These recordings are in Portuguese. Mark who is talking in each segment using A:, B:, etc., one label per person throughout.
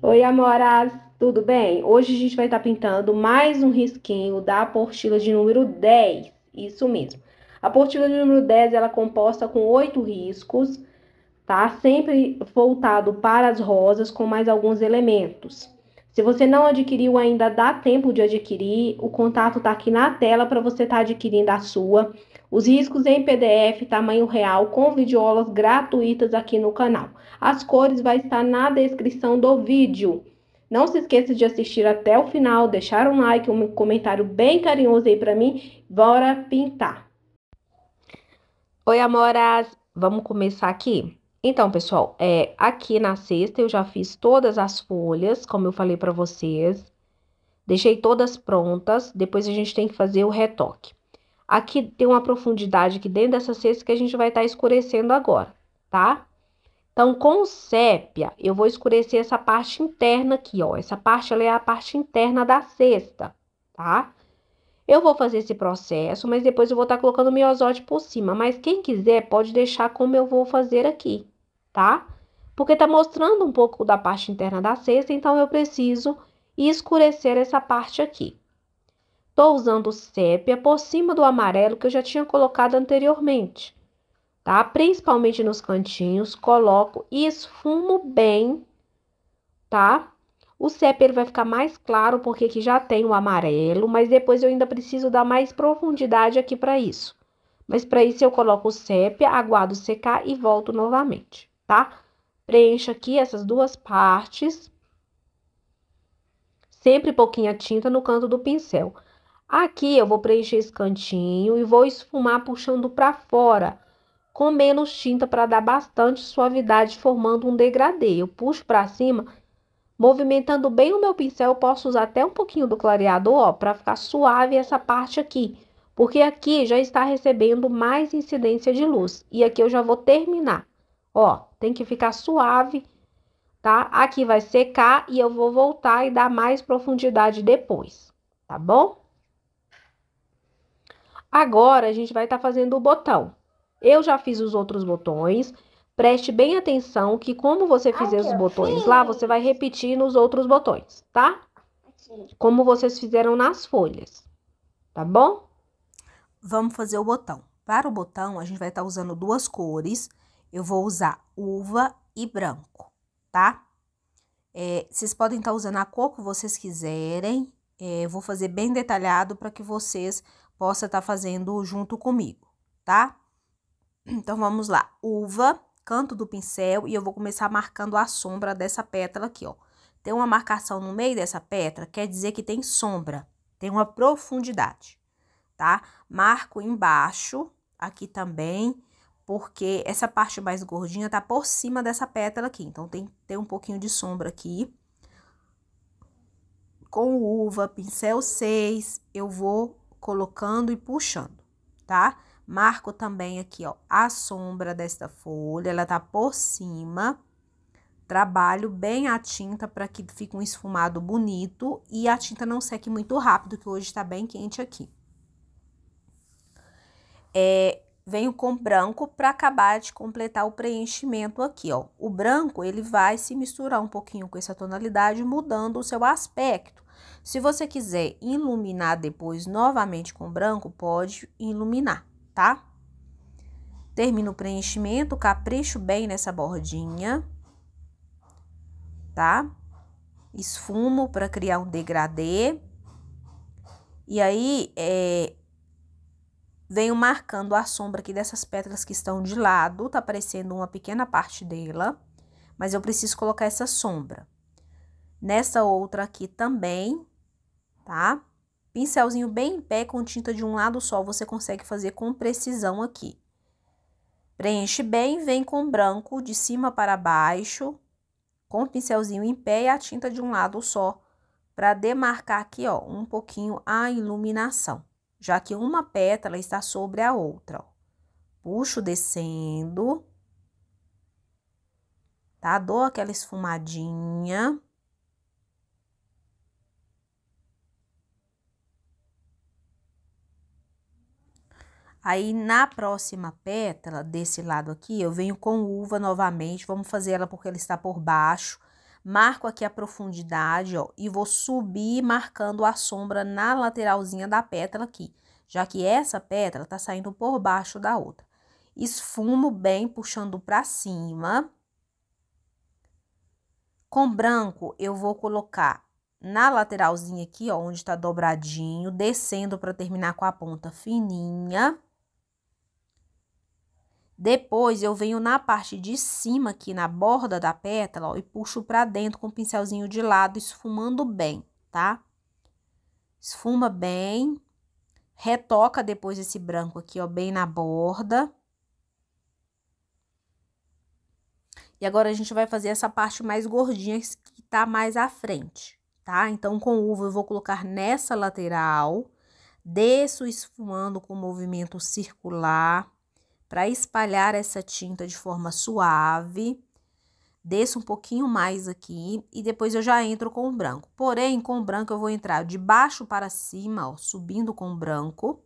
A: Oi, amoras, tudo bem? Hoje a gente vai estar tá pintando mais um risquinho da apostila de número 10, isso mesmo. A apostila de número 10, ela é composta com oito riscos, tá? Sempre voltado para as rosas com mais alguns elementos. Se você não adquiriu ainda, dá tempo de adquirir, o contato tá aqui na tela para você estar tá adquirindo a sua. Os riscos em PDF, tamanho real, com videoaulas gratuitas aqui no canal. As cores vai estar na descrição do vídeo. Não se esqueça de assistir até o final, deixar um like, um comentário bem carinhoso aí para mim. Bora pintar! Oi, amoras! Vamos começar aqui? Então, pessoal, é, aqui na cesta eu já fiz todas as folhas, como eu falei para vocês. Deixei todas prontas, depois a gente tem que fazer o retoque. Aqui tem uma profundidade aqui dentro dessa cesta que a gente vai estar tá escurecendo agora, tá? Então, com sépia, eu vou escurecer essa parte interna aqui, ó. Essa parte, ela é a parte interna da cesta, tá? Eu vou fazer esse processo, mas depois eu vou estar tá colocando o miosódio por cima. Mas quem quiser, pode deixar como eu vou fazer aqui, tá? Porque tá mostrando um pouco da parte interna da cesta, então eu preciso escurecer essa parte aqui. Tô usando sépia por cima do amarelo que eu já tinha colocado anteriormente tá? Principalmente nos cantinhos, coloco e esfumo bem, tá? O sepia ele vai ficar mais claro porque aqui já tem o amarelo, mas depois eu ainda preciso dar mais profundidade aqui para isso. Mas para isso eu coloco o sepia, aguardo secar e volto novamente, tá? Preencho aqui essas duas partes. Sempre pouquinha tinta no canto do pincel. Aqui eu vou preencher esse cantinho e vou esfumar puxando para fora com menos tinta para dar bastante suavidade, formando um degradê. Eu puxo para cima, movimentando bem o meu pincel, eu posso usar até um pouquinho do clareador, ó para ficar suave essa parte aqui. Porque aqui já está recebendo mais incidência de luz. E aqui eu já vou terminar. Ó, tem que ficar suave, tá? Aqui vai secar e eu vou voltar e dar mais profundidade depois, tá bom? Agora, a gente vai estar tá fazendo o botão. Eu já fiz os outros botões. Preste bem atenção que como você fizer os botões lá, você vai repetir nos outros botões, tá? Aqui. Como vocês fizeram nas folhas, tá bom? Vamos fazer o botão. Para o botão, a gente vai estar tá usando duas cores. Eu vou usar uva e branco, tá? É, vocês podem estar tá usando a cor que vocês quiserem. É, vou fazer bem detalhado para que vocês possam estar tá fazendo junto comigo, tá? Tá? Então, vamos lá. Uva, canto do pincel, e eu vou começar marcando a sombra dessa pétala aqui, ó. Tem uma marcação no meio dessa pétala, quer dizer que tem sombra, tem uma profundidade, tá? Marco embaixo, aqui também, porque essa parte mais gordinha tá por cima dessa pétala aqui. Então, tem, tem um pouquinho de sombra aqui. Com uva, pincel 6, eu vou colocando e puxando, tá? Marco também aqui, ó, a sombra desta folha, ela tá por cima. Trabalho bem a tinta para que fique um esfumado bonito e a tinta não seque muito rápido, que hoje está bem quente aqui. É, venho com branco para acabar de completar o preenchimento aqui, ó. O branco, ele vai se misturar um pouquinho com essa tonalidade, mudando o seu aspecto. Se você quiser iluminar depois novamente com branco, pode iluminar tá? Termino o preenchimento, capricho bem nessa bordinha, tá? Esfumo para criar um degradê. E aí, é, venho marcando a sombra aqui dessas pétalas que estão de lado, tá aparecendo uma pequena parte dela, mas eu preciso colocar essa sombra. Nessa outra aqui também, tá? Pincelzinho bem em pé, com tinta de um lado só, você consegue fazer com precisão aqui. Preenche bem, vem com branco de cima para baixo, com o pincelzinho em pé e a tinta de um lado só, para demarcar aqui, ó, um pouquinho a iluminação, já que uma pétala está sobre a outra, ó. Puxo descendo, tá? Dou aquela esfumadinha. Aí, na próxima pétala, desse lado aqui, eu venho com uva novamente, vamos fazer ela porque ela está por baixo. Marco aqui a profundidade, ó, e vou subir marcando a sombra na lateralzinha da pétala aqui, já que essa pétala tá saindo por baixo da outra. Esfumo bem, puxando para cima. Com branco, eu vou colocar na lateralzinha aqui, ó, onde tá dobradinho, descendo para terminar com a ponta fininha. Depois, eu venho na parte de cima aqui, na borda da pétala, ó, e puxo pra dentro com o pincelzinho de lado, esfumando bem, tá? Esfuma bem. Retoca depois esse branco aqui, ó, bem na borda. E agora a gente vai fazer essa parte mais gordinha que tá mais à frente, tá? Então, com uva eu vou colocar nessa lateral, desço esfumando com movimento circular. Para espalhar essa tinta de forma suave, desço um pouquinho mais aqui e depois eu já entro com o branco. Porém, com o branco eu vou entrar de baixo para cima, ó, subindo com o branco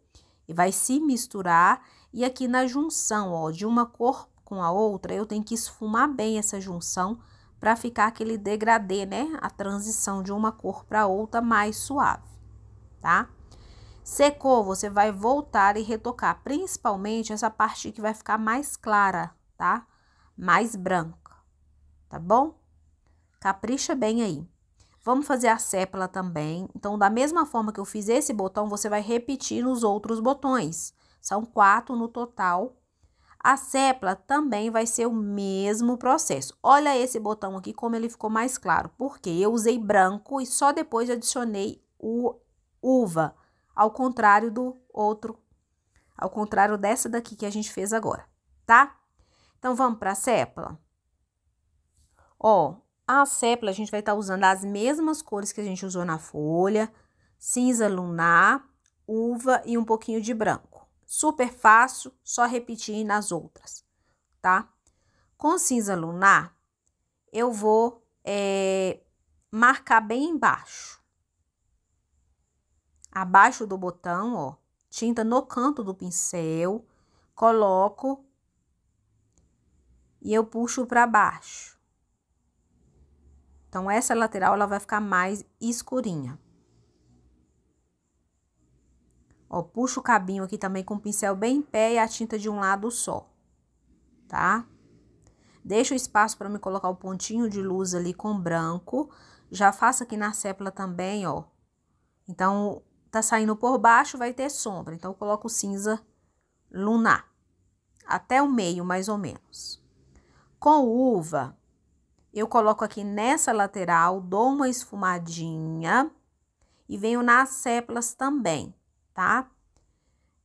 A: e vai se misturar. E aqui na junção, ó, de uma cor com a outra, eu tenho que esfumar bem essa junção para ficar aquele degradê, né? A transição de uma cor para outra mais suave, tá? Secou, você vai voltar e retocar, principalmente essa parte que vai ficar mais clara, tá? Mais branca, tá bom? Capricha bem aí. Vamos fazer a sépala também. Então, da mesma forma que eu fiz esse botão, você vai repetir nos outros botões. São quatro no total. A sépala também vai ser o mesmo processo. Olha esse botão aqui, como ele ficou mais claro. Porque eu usei branco e só depois adicionei o uva ao contrário do outro, ao contrário dessa daqui que a gente fez agora, tá? Então, vamos para a sépula. Ó, a sépula a gente vai estar tá usando as mesmas cores que a gente usou na folha, cinza lunar, uva e um pouquinho de branco. Super fácil, só repetir nas outras, tá? Com cinza lunar, eu vou é, marcar bem embaixo abaixo do botão, ó, tinta no canto do pincel, coloco e eu puxo para baixo. Então, essa lateral, ela vai ficar mais escurinha. Ó, puxo o cabinho aqui também com o pincel bem em pé e a tinta de um lado só, tá? Deixo o espaço para me colocar o pontinho de luz ali com branco. Já faço aqui na sépula também, ó. Então, tá saindo por baixo, vai ter sombra. Então, eu coloco cinza lunar, até o meio, mais ou menos. Com uva, eu coloco aqui nessa lateral, dou uma esfumadinha e venho nas sépalas também, tá?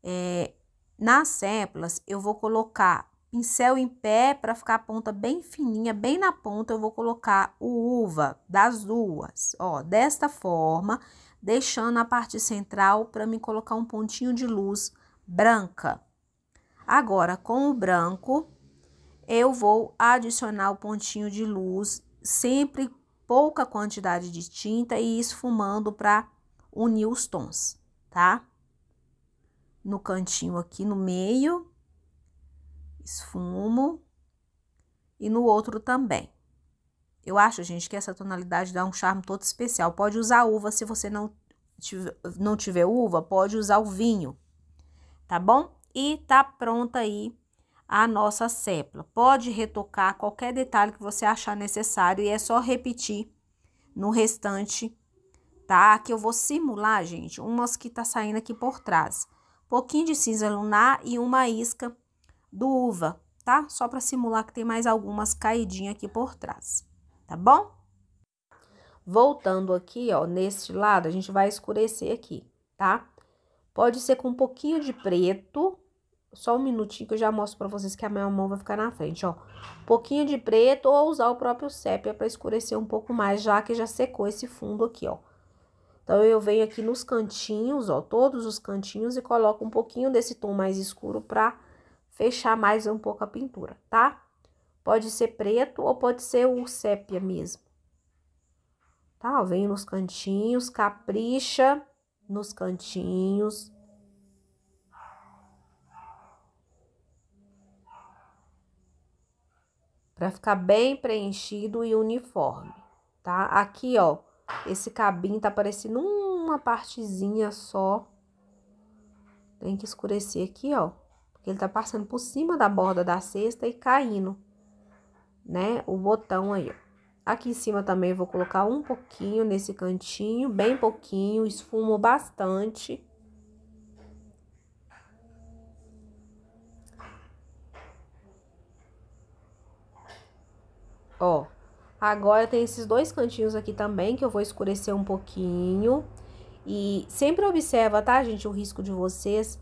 A: É, nas sépalas, eu vou colocar pincel em pé para ficar a ponta bem fininha, bem na ponta, eu vou colocar o uva das duas, ó, desta forma deixando a parte central para me colocar um pontinho de luz branca. Agora, com o branco, eu vou adicionar o pontinho de luz, sempre pouca quantidade de tinta e esfumando para unir os tons, tá? No cantinho aqui no meio, esfumo e no outro também. Eu acho, gente, que essa tonalidade dá um charme todo especial. Pode usar uva, se você não tiver, não tiver uva, pode usar o vinho, tá bom? E tá pronta aí a nossa sépula. Pode retocar qualquer detalhe que você achar necessário e é só repetir no restante, tá? Que eu vou simular, gente, umas que tá saindo aqui por trás. Pouquinho de cinza lunar e uma isca do uva, tá? Só para simular que tem mais algumas caidinhas aqui por trás tá bom? Voltando aqui, ó, neste lado, a gente vai escurecer aqui, tá? Pode ser com um pouquinho de preto, só um minutinho que eu já mostro pra vocês que a minha mão vai ficar na frente, ó. pouquinho de preto ou usar o próprio sépia pra escurecer um pouco mais, já que já secou esse fundo aqui, ó. Então, eu venho aqui nos cantinhos, ó, todos os cantinhos e coloco um pouquinho desse tom mais escuro pra fechar mais um pouco a pintura, tá? Pode ser preto ou pode ser o sépia mesmo. Tá? Vem nos cantinhos, capricha nos cantinhos. Para ficar bem preenchido e uniforme, tá? Aqui, ó, esse cabinho tá parecendo uma partezinha só. Tem que escurecer aqui, ó. Porque ele tá passando por cima da borda da cesta e caindo né? O botão aí, ó. Aqui em cima também vou colocar um pouquinho nesse cantinho, bem pouquinho, esfumo bastante. Ó, agora tem esses dois cantinhos aqui também que eu vou escurecer um pouquinho. E sempre observa, tá, gente, o risco de vocês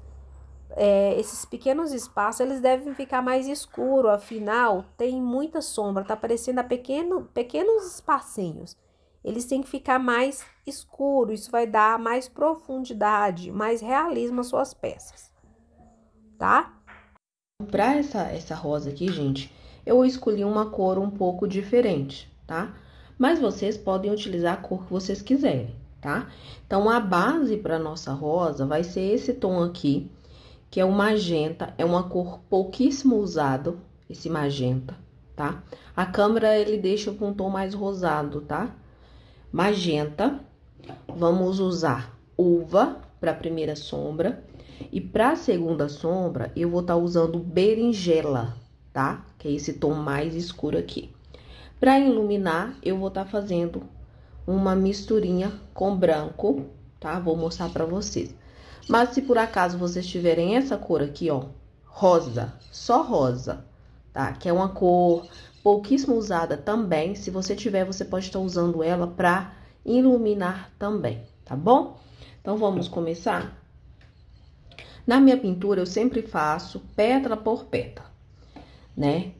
A: é, esses pequenos espaços eles devem ficar mais escuro afinal tem muita sombra, tá parecendo pequeno, pequenos espacinhos. Eles têm que ficar mais escuro, isso vai dar mais profundidade, mais realismo às suas peças, tá? Para essa, essa rosa aqui, gente, eu escolhi uma cor um pouco diferente, tá? Mas vocês podem utilizar a cor que vocês quiserem, tá? Então, a base para nossa rosa vai ser esse tom aqui, que é o magenta, é uma cor pouquíssimo usado, esse magenta, tá? A câmera ele deixa com um tom mais rosado, tá? Magenta, vamos usar uva para a primeira sombra e para a segunda sombra eu vou estar tá usando berinjela, tá? Que é esse tom mais escuro aqui. Para iluminar, eu vou estar tá fazendo uma misturinha com branco, tá? Vou mostrar para vocês. Mas se por acaso vocês tiverem essa cor aqui, ó, rosa, só rosa, tá? Que é uma cor pouquíssimo usada também. Se você tiver, você pode estar usando ela para iluminar também, tá bom? Então, vamos começar? Na minha pintura, eu sempre faço pedra por pedra, né?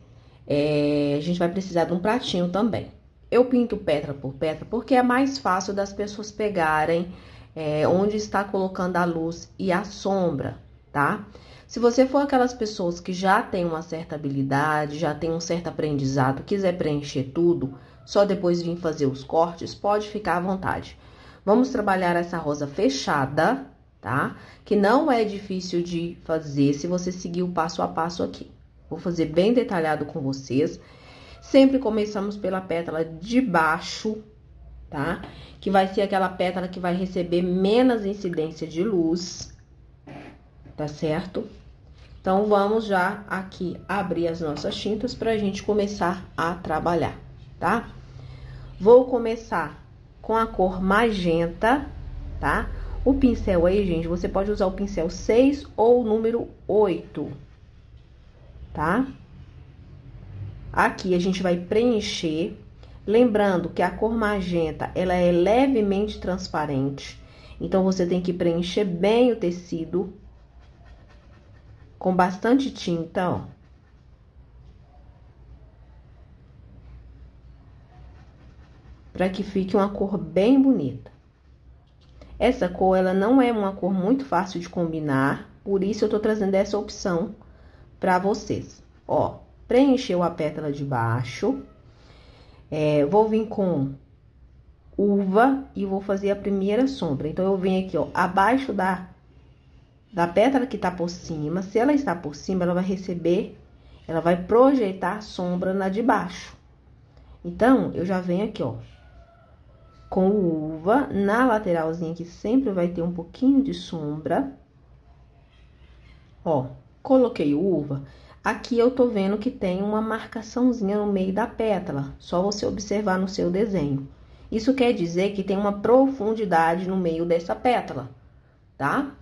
A: É, a gente vai precisar de um pratinho também. Eu pinto pedra por pedra porque é mais fácil das pessoas pegarem é, onde está colocando a luz e a sombra, tá? Se você for aquelas pessoas que já tem uma certa habilidade, já tem um certo aprendizado, quiser preencher tudo, só depois vir fazer os cortes, pode ficar à vontade. Vamos trabalhar essa rosa fechada, tá? Que não é difícil de fazer se você seguir o passo a passo aqui. Vou fazer bem detalhado com vocês. Sempre começamos pela pétala de baixo, tá? Que vai ser aquela pétala que vai receber menos incidência de luz, tá certo? Então, vamos já aqui abrir as nossas tintas para a gente começar a trabalhar, tá? Vou começar com a cor magenta, tá? O pincel aí, gente, você pode usar o pincel 6 ou o número 8, tá? Aqui a gente vai preencher Lembrando que a cor magenta, ela é levemente transparente. Então você tem que preencher bem o tecido com bastante tinta, ó. Para que fique uma cor bem bonita. Essa cor, ela não é uma cor muito fácil de combinar, por isso eu tô trazendo essa opção para vocês. Ó, preencheu a pétala de baixo. É, vou vir com uva e vou fazer a primeira sombra. Então, eu venho aqui, ó, abaixo da, da pétala que tá por cima. Se ela está por cima, ela vai receber, ela vai projetar sombra na de baixo. Então, eu já venho aqui, ó, com uva na lateralzinha que sempre vai ter um pouquinho de sombra. Ó, coloquei uva. Aqui eu tô vendo que tem uma marcaçãozinha no meio da pétala, só você observar no seu desenho. Isso quer dizer que tem uma profundidade no meio dessa pétala, tá?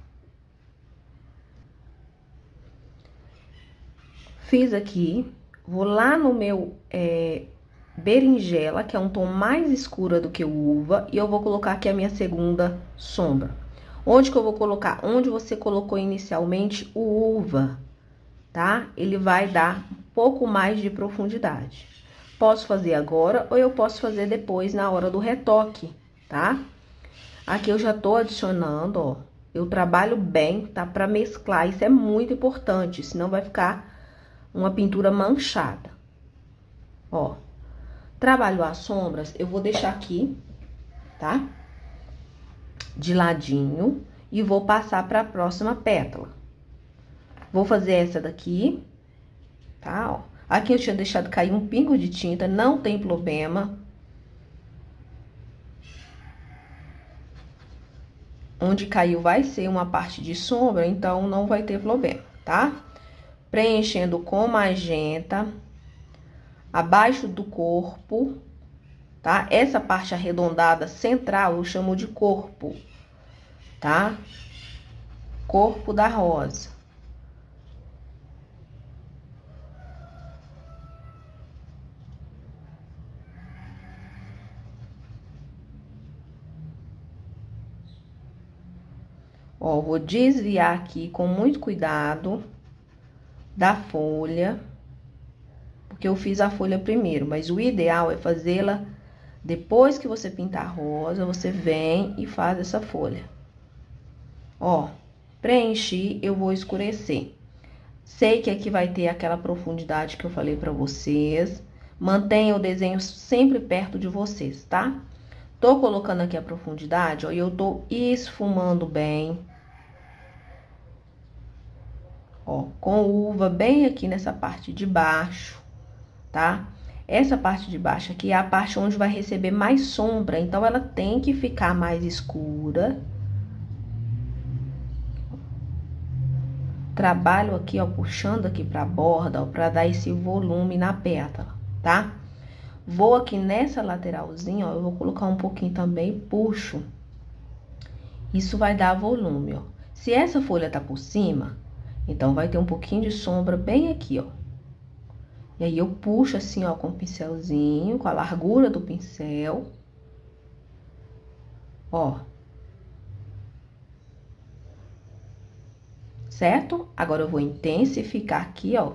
A: Fiz aqui, vou lá no meu é, berinjela, que é um tom mais escuro do que o uva, e eu vou colocar aqui a minha segunda sombra. Onde que eu vou colocar? Onde você colocou inicialmente o uva, tá? Ele vai dar um pouco mais de profundidade. Posso fazer agora ou eu posso fazer depois na hora do retoque, tá? Aqui eu já tô adicionando, ó. Eu trabalho bem, tá? Pra mesclar, isso é muito importante, senão vai ficar uma pintura manchada. Ó, trabalho as sombras, eu vou deixar aqui, tá? De ladinho e vou passar para a próxima pétala. Vou fazer essa daqui, tá? Ó. Aqui eu tinha deixado cair um pingo de tinta, não tem problema. Onde caiu vai ser uma parte de sombra, então não vai ter problema, tá? Preenchendo com magenta, abaixo do corpo, tá? Essa parte arredondada central eu chamo de corpo, tá? Corpo da rosa. Ó, vou desviar aqui com muito cuidado da folha, porque eu fiz a folha primeiro, mas o ideal é fazê-la depois que você pintar a rosa, você vem e faz essa folha. Ó, preenchi, eu vou escurecer. Sei que aqui vai ter aquela profundidade que eu falei pra vocês. Mantenha o desenho sempre perto de vocês, tá? Tô colocando aqui a profundidade, ó, e eu tô esfumando bem ó, com uva bem aqui nessa parte de baixo, tá? Essa parte de baixo aqui é a parte onde vai receber mais sombra, então ela tem que ficar mais escura. Trabalho aqui, ó, puxando aqui pra borda, ó, pra dar esse volume na pétala, tá? Vou aqui nessa lateralzinha, ó, eu vou colocar um pouquinho também, puxo. Isso vai dar volume, ó. Se essa folha tá por cima, então, vai ter um pouquinho de sombra bem aqui, ó. E aí, eu puxo assim, ó, com o pincelzinho, com a largura do pincel. Ó. Certo? Agora, eu vou intensificar aqui, ó,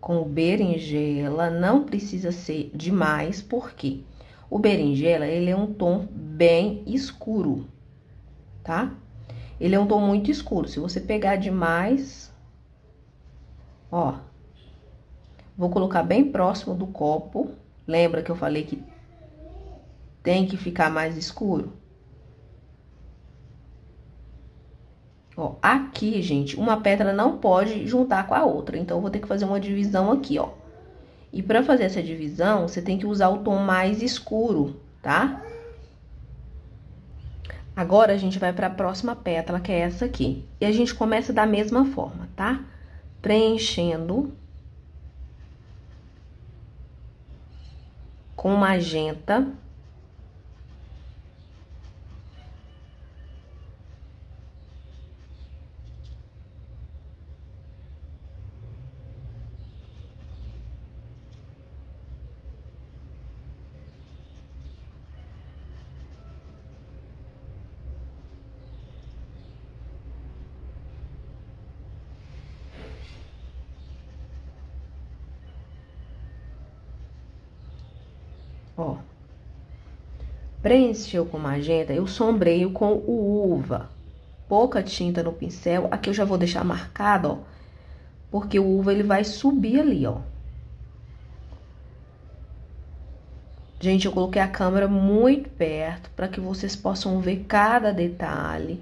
A: com o berinjela. Não precisa ser demais, porque o berinjela, ele é um tom bem escuro, tá? Ele é um tom muito escuro. Se você pegar demais, ó, vou colocar bem próximo do copo. Lembra que eu falei que tem que ficar mais escuro? Ó, aqui, gente, uma pedra não pode juntar com a outra. Então, eu vou ter que fazer uma divisão aqui, ó. E para fazer essa divisão, você tem que usar o tom mais escuro, tá? Agora, a gente vai para a próxima pétala, que é essa aqui. E a gente começa da mesma forma, tá? Preenchendo. Com magenta. Ó. Preencheu com magenta, eu sombreio com o uva. Pouca tinta no pincel. Aqui eu já vou deixar marcado, ó. Porque o uva, ele vai subir ali, ó. Gente, eu coloquei a câmera muito perto para que vocês possam ver cada detalhe.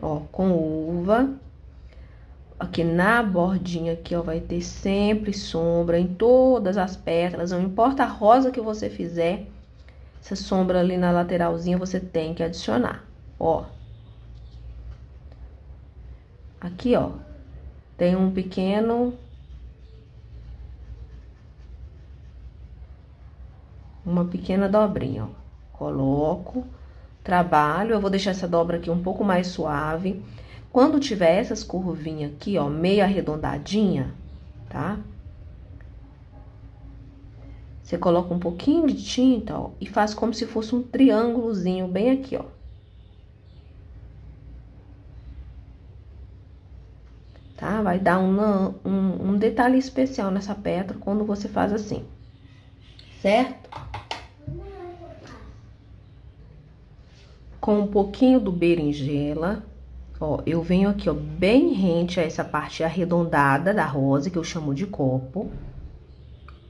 A: Ó, com uva aqui na bordinha aqui, ó, vai ter sempre sombra em todas as pétalas, não importa a rosa que você fizer, essa sombra ali na lateralzinha você tem que adicionar, ó. Aqui, ó, tem um pequeno... Uma pequena dobrinha, ó. Coloco, trabalho, eu vou deixar essa dobra aqui um pouco mais suave... Quando tiver essas curvinhas aqui, ó, meio arredondadinha, tá? Você coloca um pouquinho de tinta, ó, e faz como se fosse um triângulozinho bem aqui, ó. Tá? Vai dar um, um, um detalhe especial nessa pedra quando você faz assim, certo? Com um pouquinho do berinjela. Ó, eu venho aqui, ó, bem rente a essa parte arredondada da rosa, que eu chamo de copo.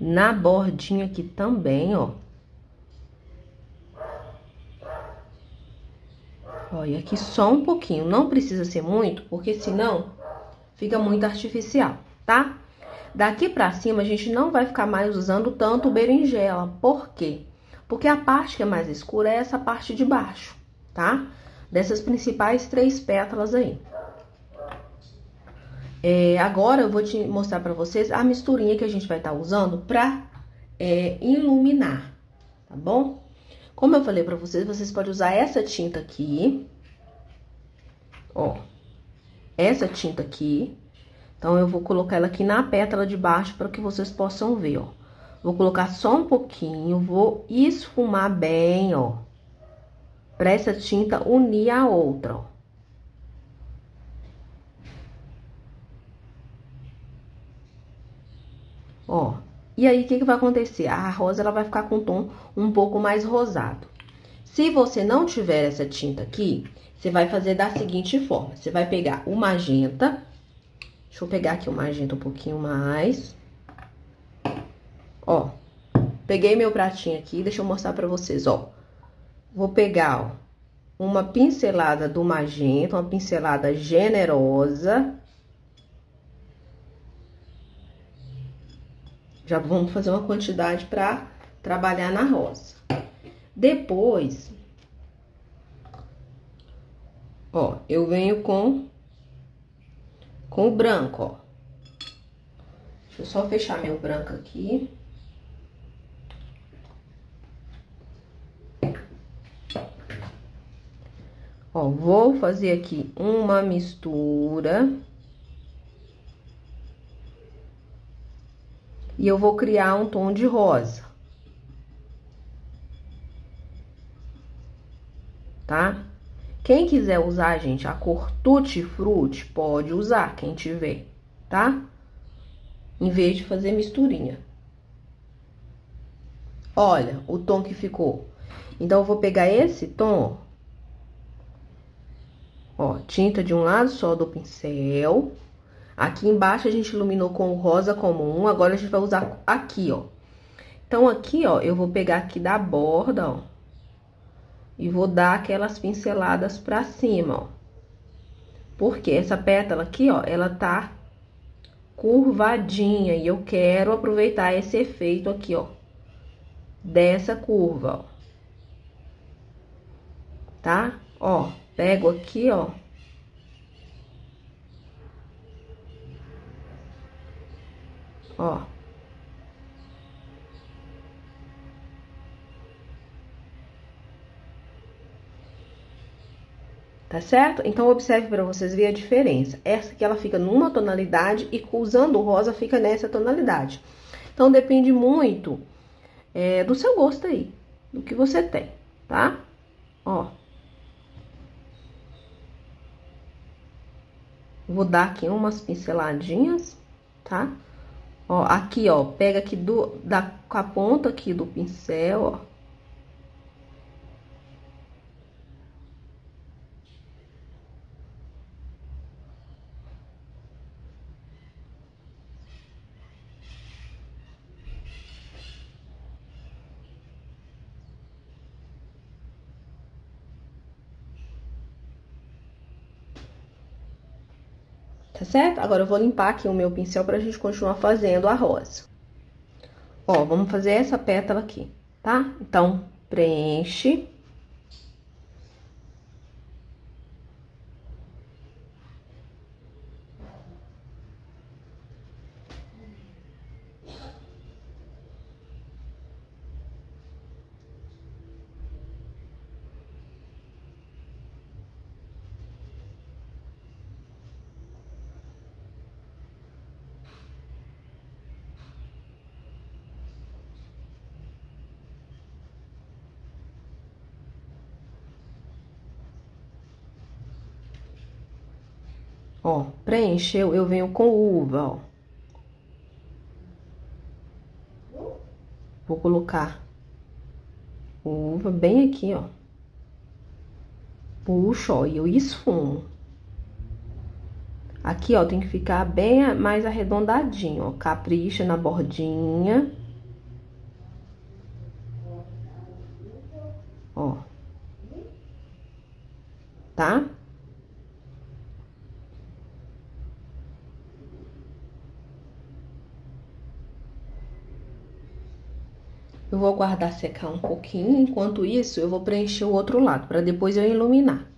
A: Na bordinha aqui também, ó. Olha, aqui só um pouquinho, não precisa ser muito, porque senão fica muito artificial, tá? Daqui pra cima, a gente não vai ficar mais usando tanto berinjela. Por quê? Porque a parte que é mais escura é essa parte de baixo, tá? Tá? dessas principais três pétalas aí. É, agora eu vou te mostrar para vocês a misturinha que a gente vai estar tá usando para é, iluminar, tá bom? Como eu falei para vocês, vocês podem usar essa tinta aqui, ó, essa tinta aqui. Então, eu vou colocar ela aqui na pétala de baixo para que vocês possam ver, ó. Vou colocar só um pouquinho, vou esfumar bem, ó para essa tinta unir a outra, ó. Ó, e aí o que, que vai acontecer? A rosa ela vai ficar com um tom um pouco mais rosado. Se você não tiver essa tinta aqui, você vai fazer da seguinte forma. Você vai pegar o magenta. Deixa eu pegar aqui o magenta um pouquinho mais. Ó, peguei meu pratinho aqui, deixa eu mostrar pra vocês, ó. Vou pegar ó, uma pincelada do magenta, uma pincelada generosa. Já vamos fazer uma quantidade para trabalhar na rosa. Depois, ó, eu venho com com o branco, ó. Deixa eu só fechar meu branco aqui. Ó, vou fazer aqui uma mistura. E eu vou criar um tom de rosa. Tá? Quem quiser usar, gente, a cor Tutti Frutti, pode usar, quem tiver, tá? Em vez de fazer misturinha. Olha o tom que ficou. Então, eu vou pegar esse tom, Ó, tinta de um lado só do pincel. Aqui embaixo a gente iluminou com o rosa comum, agora a gente vai usar aqui, ó. Então, aqui, ó, eu vou pegar aqui da borda, ó. E vou dar aquelas pinceladas pra cima, ó. Porque essa pétala aqui, ó, ela tá curvadinha. E eu quero aproveitar esse efeito aqui, ó. Dessa curva, ó. Tá? Ó. Pego aqui, ó. Ó. Tá certo? Então, observe para vocês verem a diferença. Essa aqui, ela fica numa tonalidade e usando o rosa fica nessa tonalidade. Então, depende muito é, do seu gosto aí, do que você tem, tá? Ó. vou dar aqui umas pinceladinhas, tá? Ó, aqui, ó, pega aqui do, da, com a ponta aqui do pincel, ó. tá certo? Agora eu vou limpar aqui o meu pincel pra gente continuar fazendo a rosa. Ó, vamos fazer essa pétala aqui, tá? Então, preenche Ó, preencheu, eu venho com uva, ó. Vou colocar uva bem aqui, ó. Puxo, ó, e eu esfumo. Aqui, ó, tem que ficar bem mais arredondadinho, ó. Capricha na bordinha. aguardar secar um pouquinho. Enquanto isso, eu vou preencher o outro lado para depois eu iluminar.